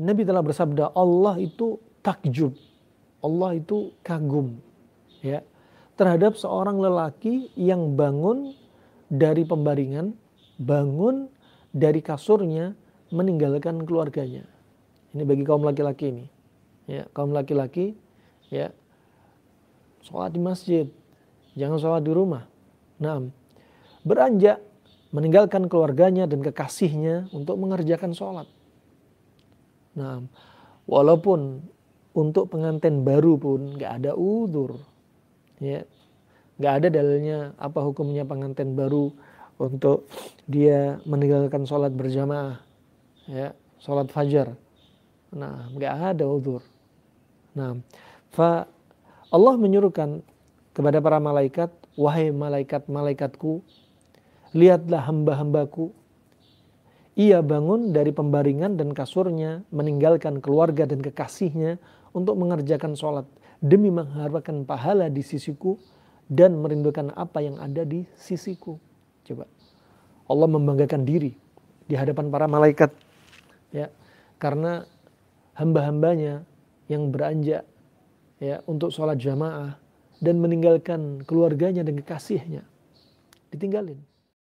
Nabi telah bersabda, Allah itu takjub. Allah itu kagum. Ya. Terhadap seorang lelaki yang bangun dari pembaringan, bangun dari kasurnya, meninggalkan keluarganya. Ini bagi kaum laki-laki ini. Ya, kaum laki-laki ya sholat di masjid, jangan sholat di rumah. Nah, beranjak meninggalkan keluarganya dan kekasihnya untuk mengerjakan sholat. Nah, walaupun untuk pengantin baru pun nggak ada udur, ya nggak ada dalilnya apa hukumnya pengantin baru untuk dia meninggalkan sholat berjamaah, ya sholat fajar. Nah, nggak ada udur. Nah, fa Allah menyuruhkan kepada para malaikat, wahai malaikat-malaikatku, lihatlah hamba-hambaku ia bangun dari pembaringan dan kasurnya, meninggalkan keluarga dan kekasihnya untuk mengerjakan sholat demi mengharapkan pahala di sisiku dan merindukan apa yang ada di sisiku. Coba. Allah membanggakan diri di hadapan para malaikat. Ya, karena hamba-hambanya yang beranjak ya untuk sholat jamaah dan meninggalkan keluarganya dan kekasihnya ditinggalin